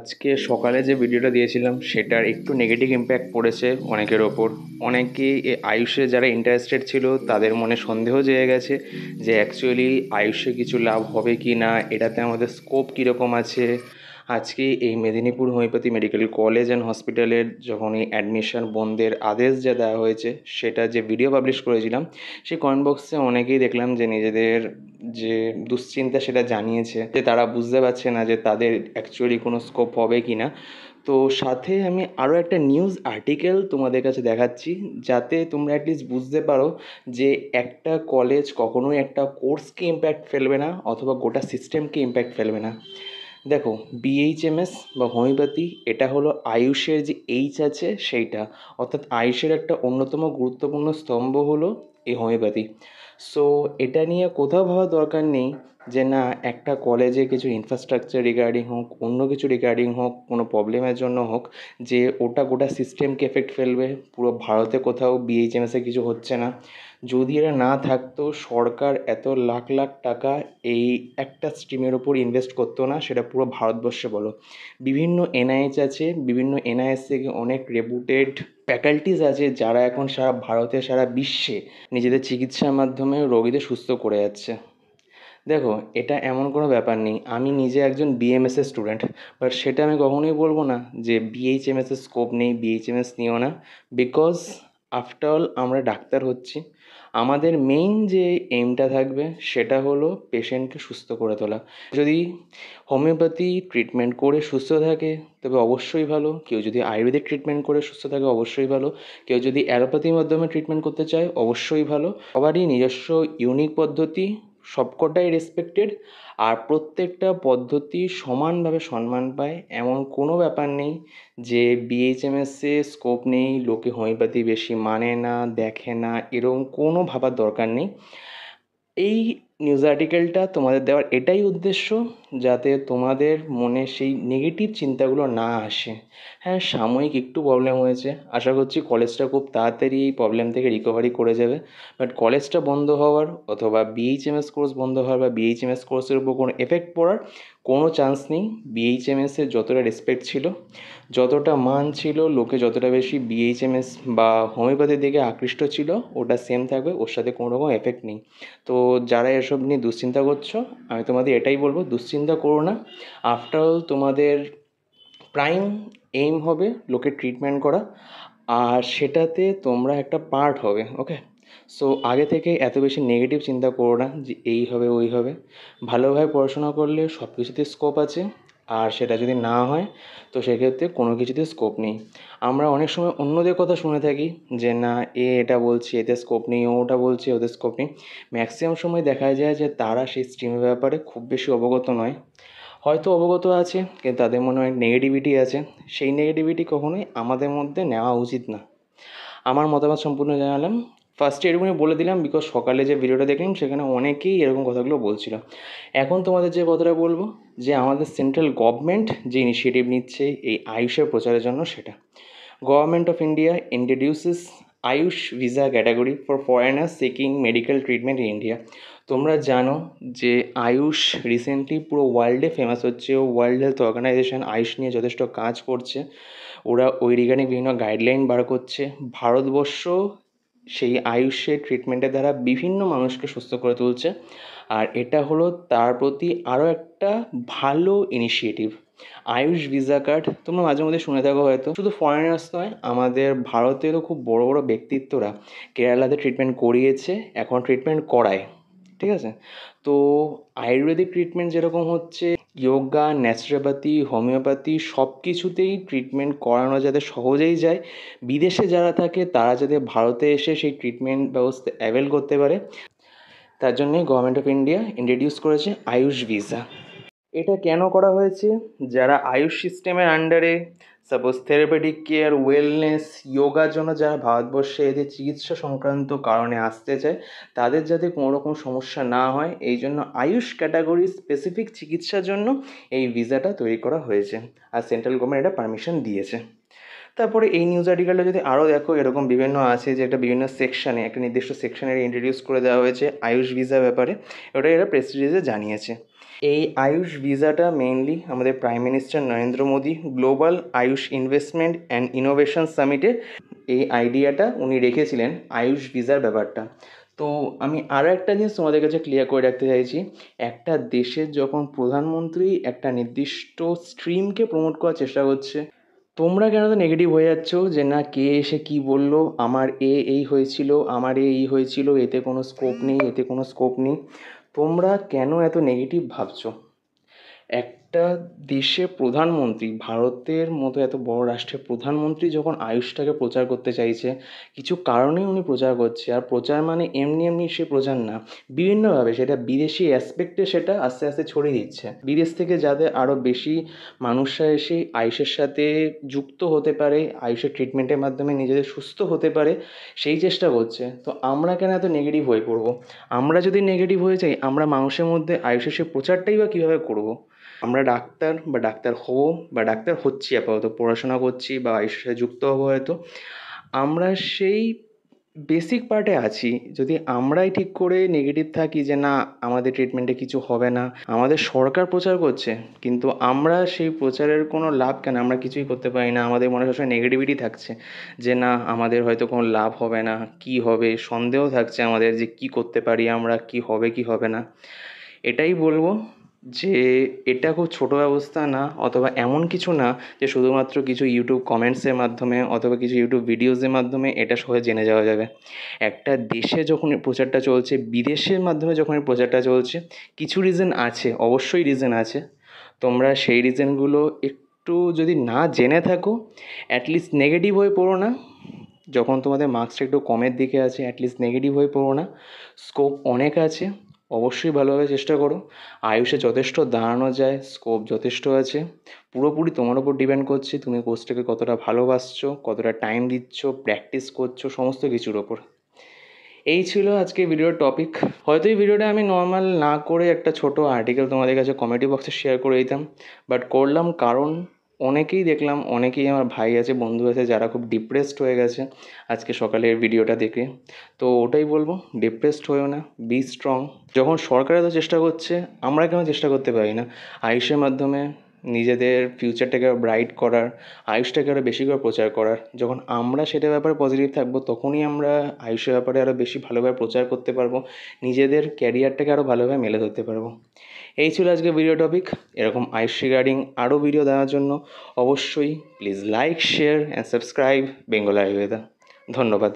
আজকে সকালে যে ভিডিওটা দিয়েছিলাম সেটার একটু নেগেটিভ ইম্প্যাক্ট পড়েছে অনেকের ওপর অনেকে আয়ুষে যারা ইন্টারেস্টেড ছিল তাদের মনে সন্দেহ জেগে গেছে যে অ্যাকচুয়ালি আয়ুষে কিছু লাভ হবে কি না এটাতে আমাদের স্কোপ কীরকম আছে আজকে এই Medinipur homoeopathy medical college and হসপিটালের যখন এই অ্যাডমিশন বন্ধের আদেশ যা দেওয়া হয়েছে সেটা যে ভিডিও পাবলিশ করেছিলাম সেই কমেন্ট বক্সে অনেকেই দেখলাম যে নিজেদের যে দুশ্চিন্তা সেটা জানিয়েছে যে তারা বুঝতে পারছে না যে তাদের অ্যাকচুয়ালি কোনো স্কোপ হবে কি না তো সাথে আমি আরও একটা নিউজ আর্টিকেল তোমাদের কাছে দেখাচ্ছি যাতে তোমরা অ্যাটলিস্ট বুঝতে পারো যে একটা কলেজ কখনোই একটা কোর্সকে ইম্প্যাক্ট ফেলবে না অথবা গোটা সিস্টেমকে ইম্প্যাক্ট ফেলবে না দেখো বিএইচএমএস বা হোমিওপ্যাথি এটা হলো আয়ুষের যে এইচ আছে সেইটা অর্থাৎ আয়ুষের একটা অন্যতম গুরুত্বপূর্ণ স্তম্ভ হলো এই হোমিওপ্যাথি সো এটা নিয়ে কোথাও ভাবার দরকার নেই যে না একটা কলেজে কিছু ইনফ্রাস্ট্রাকচার রিগার্ডিং হোক অন্য কিছু রিগার্ডিং হোক কোনো প্রবলেমের জন্য হোক যে ওটা গোটা সিস্টেমকে এফেক্ট ফেলবে পুরো ভারতে কোথাও বিএইচএমএসে কিছু হচ্ছে না যদি এরা না থাকতো সরকার এত লাখ লাখ টাকা এই একটা স্ট্রিমের ওপর ইনভেস্ট করতো না সেটা পুরো ভারতবর্ষে বলো বিভিন্ন এনআইএস আছে বিভিন্ন এনআইএস থেকে অনেক রেপুটেড ফ্যাকাল্টিস আছে যারা এখন সারা ভারতে সারা বিশ্বে নিজেদের চিকিৎসার মাধ্যমে রোগীদের সুস্থ করে যাচ্ছে দেখো এটা এমন কোনো ব্যাপার নেই আমি নিজে একজন এর স্টুডেন্ট বাট সেটা আমি কখনোই বলবো না যে বিএইচএমএসের স্কোপ নেই বিএইচএমএস নিও না বিকজ আফটার অল আমরা ডাক্তার হচ্ছি আমাদের মেইন যে এইমটা থাকবে সেটা হলো পেশেন্টকে সুস্থ করে তোলা যদি হোমিওপ্যাথি ট্রিটমেন্ট করে সুস্থ থাকে তবে অবশ্যই ভালো কেউ যদি আয়ুর্বেদিক ট্রিটমেন্ট করে সুস্থ থাকে অবশ্যই ভালো কেউ যদি অ্যালোপ্যাথির মাধ্যমে ট্রিটমেন্ট করতে চায় অবশ্যই ভালো সবারই নিজস্ব ইউনিক পদ্ধতি সবকটাই রেসপেক্টেড আর প্রত্যেকটা পদ্ধতি সমানভাবে সম্মান পায় এমন কোনো ব্যাপার নেই যে বিএইচএমএসে স্কোপ নেই লোকে হোমিওপ্যাথি বেশি মানে না দেখে না এরকম কোনো ভাবার দরকার নেই এই নিউজ আর্টিকেলটা তোমাদের দেওয়ার এটাই উদ্দেশ্য যাতে তোমাদের মনে সেই নেগেটিভ চিন্তাগুলো না আসে হ্যাঁ সাময়িক একটু প্রবলেম হয়েছে আশা করছি কলেজটা খুব তাড়াতাড়ি এই প্রবলেম থেকে রিকভারি করে যাবে বাট কলেজটা বন্ধ হওয়ার অথবা বিএইচএমএস কোর্স বন্ধ হওয়ার বা বিএইচএমএস কোর্সের উপর কোনো এফেক্ট পড়ার কোনো চান্স নেই বিএইচএমএসের যতটা রেসপেক্ট ছিল যতটা মান ছিল লোকে যতটা বেশি বিএইচএমএস বা হোমিওপ্যাথির দিকে আকৃষ্ট ছিল ওটা সেম থাকবে ওর সাথে কোনো রকম এফেক্ট নেই তো যারা এসব নিয়ে দুশ্চিন্তা করছো আমি তোমাদের এটাই বলবো দুশ্চিন্তা চিন্তা করো না আফটার অল তোমাদের প্রাইম এইম হবে লোকের ট্রিটমেন্ট করা আর সেটাতে তোমরা একটা পার্ট হবে ওকে সো আগে থেকে এত বেশি নেগেটিভ চিন্তা করো না যে এই হবে ওই হবে ভালোভাবে পড়াশোনা করলে সব কিছুতে স্কোপ আছে আর সেটা যদি না হয় তো সেক্ষেত্রে কোনো কিছুতে স্কোপ নেই আমরা অনেক সময় অন্যদের কথা শুনে থাকি যে না এ এটা বলছে এতে স্কোপ নেই ও ওটা বলছে ওদের স্কোপ নেই ম্যাক্সিমাম সময় দেখা যায় যে তারা সেই স্ট্রিমের ব্যাপারে খুব বেশি অবগত নয় হয়তো অবগত আছে কিন্তু তাদের মনে হয় নেগেটিভিটি আছে সেই নেগেটিভিটি কখনোই আমাদের মধ্যে নেওয়া উচিত না আমার মতামত সম্পূর্ণ জানালাম ফার্স্টে এরকমই বলে দিলাম বিকজ সকালে যে ভিডিওটা দেখলাম সেখানে অনেকেই এরকম কথাগুলো বলছিল এখন তোমাদের যে কথাটা বলবো যে আমাদের সেন্ট্রাল গভর্নমেন্ট যে ইনিশিয়েটিভ নিচ্ছে এই আয়ুষের প্রচারের জন্য সেটা government of India introduces AYUSH visa category for foreigner seeking medical treatment in India তোমরা জানো যে আয়ুষ রিসেন্টলি পুরো ওয়ার্ল্ডে ফেমাস হচ্ছে ও ওয়ার্ল্ড হেলথ অর্গানাইজেশন আয়ুষ নিয়ে যথেষ্ট কাজ করছে ওরা ওই রিগার্ডিং বিভিন্ন গাইডলাইন বার করছে ভারতবর্ষ সেই আয়ুষের ট্রিটমেন্টের দ্বারা বিভিন্ন মানুষকে সুস্থ করে তুলছে আর এটা হলো তার প্রতি আরও একটা ভালো ইনিশিয়েটিভ আয়ুষ ভিসা কার্ড তোমরা মাঝে মধ্যে শুনে থাকো হয়তো শুধু ফরেনার্স নয় আমাদের ভারতেরও খুব বড় বড় ব্যক্তিত্বরা কেরালাতে ট্রিটমেন্ট করিয়েছে এখন ট্রিটমেন্ট করায় ঠিক আছে তো আয়ুর্বেদিক ট্রিটমেন্ট যেরকম হচ্ছে যোগা ন্যাচুরোপ্যাথি হোমিওপ্যাথি সব কিছুতেই ট্রিটমেন্ট করানো যাতে সহজেই যায় বিদেশে যারা থাকে তারা যাতে ভারতে এসে সেই ট্রিটমেন্ট ব্যবস্থা অ্যাভেল করতে পারে তার জন্যে গভর্নমেন্ট অফ ইন্ডিয়া ইন্ট্রোডিউস করেছে আয়ুষ ভিসা এটা কেন করা হয়েছে যারা আয়ুষ সিস্টেমের আন্ডারে সাপোজ থেরাপেটিক কেয়ার ওয়েলনেস যোগার জন্য যারা ভারতবর্ষে এদের চিকিৎসা সংক্রান্ত কারণে আসতে চায় তাদের যাতে কোনো রকম সমস্যা না হয় এই জন্য আয়ুষ ক্যাটাগরি স্পেসিফিক চিকিৎসার জন্য এই ভিসাটা তৈরি করা হয়েছে আর সেন্ট্রাল গভর্নমেন্ট এটা পারমিশন দিয়েছে তারপরে এই নিউজ আর্টিকেলটা যদি আরও দেখো এরকম বিভিন্ন আছে যে একটা বিভিন্ন সেকশানে একটা নির্দিষ্ট সেকশানে ইন্ট্রোডিউস করে দেওয়া হয়েছে আয়ুষ ভিসা ব্যাপারে ওটা এরা রিলিজে জানিয়েছে এই আয়ুষ ভিসাটা মেইনলি আমাদের prime minister Narendra Modi global AYUSH investment and innovation সামিটে এই আইডিয়াটা উনি রেখেছিলেন আয়ুষ ভিসার ব্যাপারটা তো আমি আরও একটা জিনিস তোমাদের কাছে ক্লিয়ার করে রাখতে চাইছি একটা দেশের যখন প্রধানমন্ত্রী একটা নির্দিষ্ট স্ট্রিমকে প্রমোট করার চেষ্টা করছে তোমরা কেন তো নেগেটিভ হয়ে যাচ্ছ যে না কে এসে কি বলল আমার এ এই হয়েছিল আমার এ এই হয়েছিল এতে কোনো স্কোপ নেই এতে কোনো স্কোপ নেই তোমরা কেন এত নেগেটিভ ভাবছো এক একটা দেশের প্রধানমন্ত্রী ভারতের মতো এত বড় রাষ্ট্রের প্রধানমন্ত্রী যখন আয়ুষটাকে প্রচার করতে চাইছে কিছু কারণেই উনি প্রচার করছে আর প্রচার মানে এমনি এমনি সে প্রচার না বিভিন্নভাবে সেটা বিদেশি অ্যাসপেক্টে সেটা আস্তে আস্তে ছড়িয়ে দিচ্ছে বিদেশ থেকে যাতে আরও বেশি মানুষরা এসে আয়ুষের সাথে যুক্ত হতে পারে আয়ুষের ট্রিটমেন্টের মাধ্যমে নিজেদের সুস্থ হতে পারে সেই চেষ্টা করছে তো আমরা কেন এত নেগেটিভ হয়ে পড়বো আমরা যদি নেগেটিভ হয়ে যাই আমরা মানুষের মধ্যে আয়ুষের সে প্রচারটাই বা কীভাবে করবো আমরা ডাক্তার বা ডাক্তার হব বা ডাক্তার হচ্ছি আপাতত পড়াশোনা করছি বা এর সাথে যুক্ত হবো হয়তো আমরা সেই বেসিক পার্টে আছি যদি আমরাই ঠিক করে নেগেটিভ থাকি যে না আমাদের ট্রিটমেন্টে কিছু হবে না আমাদের সরকার প্রচার করছে কিন্তু আমরা সেই প্রচারের কোনো লাভ কেন আমরা কিছুই করতে পারি না আমাদের মনে সবসময় নেগেটিভিটি থাকছে যে না আমাদের হয়তো কোনো লাভ হবে না কি হবে সন্দেহ থাকছে আমাদের যে কি করতে পারি আমরা কি হবে কি হবে না এটাই বলবো যে এটা খুব ছোটো ব্যবস্থা না অথবা এমন কিছু না যে শুধুমাত্র কিছু ইউটিউব কমেন্টসের মাধ্যমে অথবা কিছু ইউটিউব ভিডিওসের মাধ্যমে এটা সহজে জেনে যাওয়া যাবে একটা দেশে যখন প্রচারটা চলছে বিদেশের মাধ্যমে যখন এই প্রচারটা চলছে কিছু রিজন আছে অবশ্যই রিজন আছে তোমরা সেই রিজনগুলো একটু যদি না জেনে থাকো অ্যাটলিস্ট নেগেটিভ হয়ে পড়ো না যখন তোমাদের মার্কসটা একটু কমের দিকে আছে অ্যাটলিস্ট নেগেটিভ হয়ে পড়ো না স্কোপ অনেক আছে অবশ্যই ভালোভাবে চেষ্টা করো আয়ুষে যথেষ্ট দাঁড়ানো যায় স্কোপ যথেষ্ট আছে পুরোপুরি তোমার ওপর ডিপেন্ড করছে তুমি কোর্সটাকে কতটা ভালোবাসছো কতটা টাইম দিচ্ছ প্র্যাকটিস করছো সমস্ত কিছুর ওপর এই ছিল আজকে ভিডিওর টপিক হয়তো এই ভিডিওটা আমি নর্মাল না করে একটা ছোট আর্টিকেল তোমাদের কাছে কমেডি বক্সে শেয়ার করে দিতাম বাট করলাম কারণ অনেকেই দেখলাম অনেকেই আমার ভাই আছে বন্ধু আছে যারা খুব ডিপ্রেসড হয়ে গেছে আজকে সকালের ভিডিওটা দেখে তো ওটাই বলবো ডিপ্রেসড হয়েও না বি স্ট্রং যখন সরকার তো চেষ্টা করছে আমরা কেন চেষ্টা করতে পারি না আয়ুষের মাধ্যমে নিজেদের ফিউচারটাকে আরও ব্রাইট করার আয়ুষটাকে আরও বেশি করে প্রচার করার যখন আমরা সেটা ব্যাপারে পজিটিভ থাকবো তখনই আমরা আয়ুষের ব্যাপারে আরও বেশি ভালোভাবে প্রচার করতে পারবো নিজেদের ক্যারিয়ারটাকে আরও ভালোভাবে মেলে ধরতে পারবো এই ছিল আজকে ভিডিও টপিক এরকম আইস রিগার্ডিং আরও ভিডিও দেওয়ার জন্য অবশ্যই please like share and subscribe Bengal Ayurveda ধন্যবাদ